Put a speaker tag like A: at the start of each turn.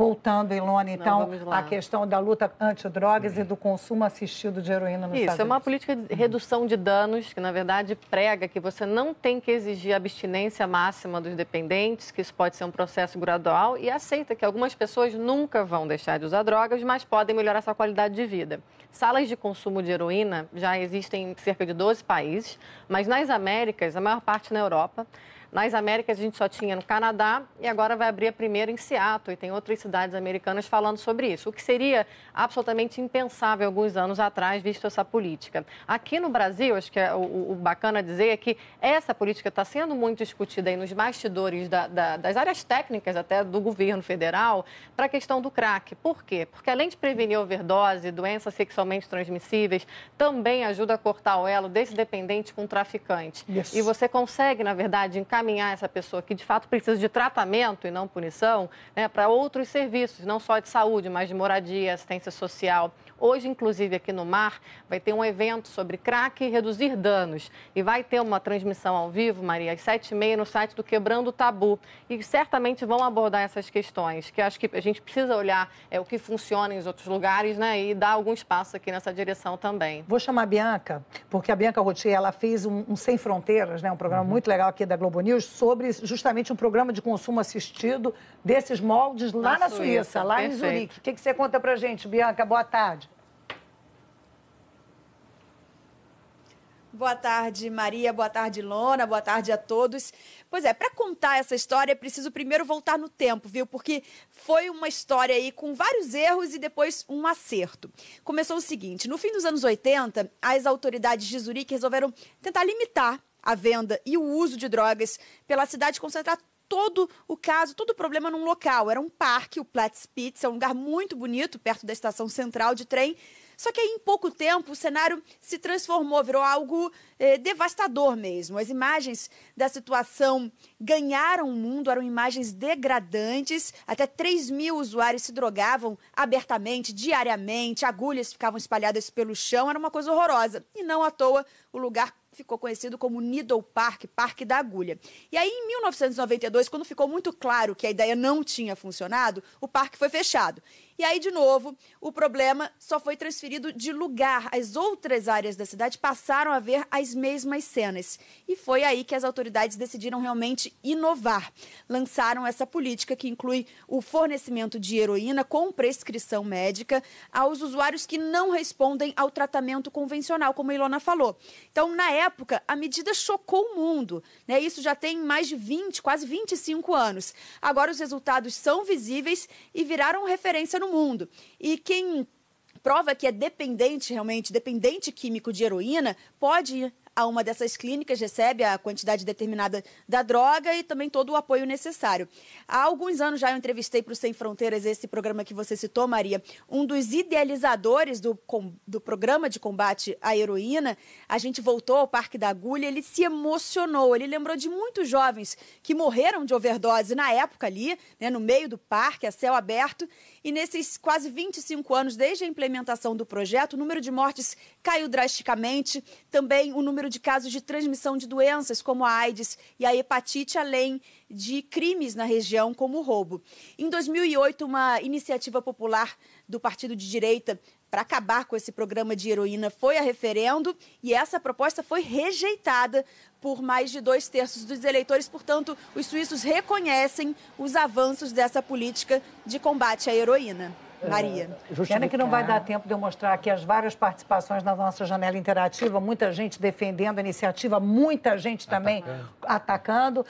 A: Voltando, Ilona, então, à questão da luta antidrogas e do consumo assistido de heroína no Isso, Estados é uma
B: política de redução de danos, que na verdade prega que você não tem que exigir abstinência máxima dos dependentes, que isso pode ser um processo gradual, e aceita que algumas pessoas nunca vão deixar de usar drogas, mas podem melhorar sua qualidade de vida. Salas de consumo de heroína já existem em cerca de 12 países, mas nas Américas, a maior parte na Europa. Nas Américas a gente só tinha no Canadá e agora vai abrir a primeira em Seattle e tem outras cidades americanas falando sobre isso, o que seria absolutamente impensável alguns anos atrás, visto essa política. Aqui no Brasil, acho que é o, o bacana dizer é que essa política está sendo muito discutida aí nos bastidores da, da, das áreas técnicas até do governo federal para a questão do crack. Por quê? Porque além de prevenir overdose, doenças sexualmente transmissíveis, também ajuda a cortar o elo desse dependente com o traficante. Yes. E você consegue, na verdade, encaixar encaminhar essa pessoa que de fato precisa de tratamento e não punição né, para outros serviços, não só de saúde, mas de moradia, assistência social. Hoje, inclusive, aqui no Mar, vai ter um evento sobre crack e reduzir danos. E vai ter uma transmissão ao vivo, Maria, às 7h30 no site do Quebrando o Tabu. E certamente vão abordar essas questões, que acho que a gente precisa olhar é, o que funciona em outros lugares né, e dar algum espaço aqui nessa direção também.
A: Vou chamar a Bianca, porque a Bianca Routier, ela fez um, um Sem Fronteiras, né, um programa uhum. muito legal aqui da Globo News News sobre justamente um programa de consumo assistido desses moldes lá na, na Suíça, Suíça, lá Perfeito. em Zurique. O que, que você conta pra gente, Bianca? Boa tarde. Boa tarde, Maria. Boa tarde, Lona. Boa tarde a todos. Pois é, para contar essa história, é preciso primeiro voltar no tempo, viu? Porque foi uma história aí com vários erros e depois um acerto. Começou o seguinte: no fim dos anos 80, as autoridades de Zurique resolveram tentar limitar a venda e o uso de drogas pela cidade, concentrar todo o caso, todo o problema num local. Era um parque, o Platzpitz, é um lugar muito bonito, perto da estação central de trem. Só que aí, em pouco tempo, o cenário se transformou, virou algo eh, devastador mesmo. As imagens da situação ganharam o mundo, eram imagens degradantes. Até 3 mil usuários se drogavam abertamente, diariamente, agulhas ficavam espalhadas pelo chão, era uma coisa horrorosa. E não à toa, o lugar ficou conhecido como Needle Park, Parque da Agulha. E aí, em 1992, quando ficou muito claro que a ideia não tinha funcionado, o parque foi fechado. E aí, de novo, o problema só foi transferido de lugar. As outras áreas da cidade passaram a ver as mesmas cenas. E foi aí que as autoridades decidiram realmente inovar. Lançaram essa política que inclui o fornecimento de heroína com prescrição médica aos usuários que não respondem ao tratamento convencional, como a Ilona falou. Então, na época, época, a medida chocou o mundo. Né? Isso já tem mais de 20, quase 25 anos. Agora os resultados são visíveis e viraram referência no mundo. E quem prova que é dependente realmente, dependente químico de heroína, pode ir a uma dessas clínicas, recebe a quantidade determinada da droga e também todo o apoio necessário. Há alguns anos já eu entrevistei para o Sem Fronteiras, esse programa que você citou, Maria, um dos idealizadores do, do programa de combate à heroína. A gente voltou ao Parque da Agulha, ele se emocionou, ele lembrou de muitos jovens que morreram de overdose na época ali, né, no meio do parque, a céu aberto, e nesses quase 25 anos, desde a implementação do projeto, o número de mortes caiu drasticamente. Também o número de casos de transmissão de doenças, como a AIDS e a hepatite, além de crimes na região, como o roubo. Em 2008, uma iniciativa popular do partido de direita para acabar com esse programa de heroína foi a referendo e essa proposta foi rejeitada por mais de dois terços dos eleitores. Portanto, os suíços reconhecem os avanços dessa política de combate à heroína. É, Maria. Pena que não vai dar é. tempo de eu mostrar aqui as várias participações na nossa janela interativa, muita gente defendendo a iniciativa, muita gente também é. atacando. atacando.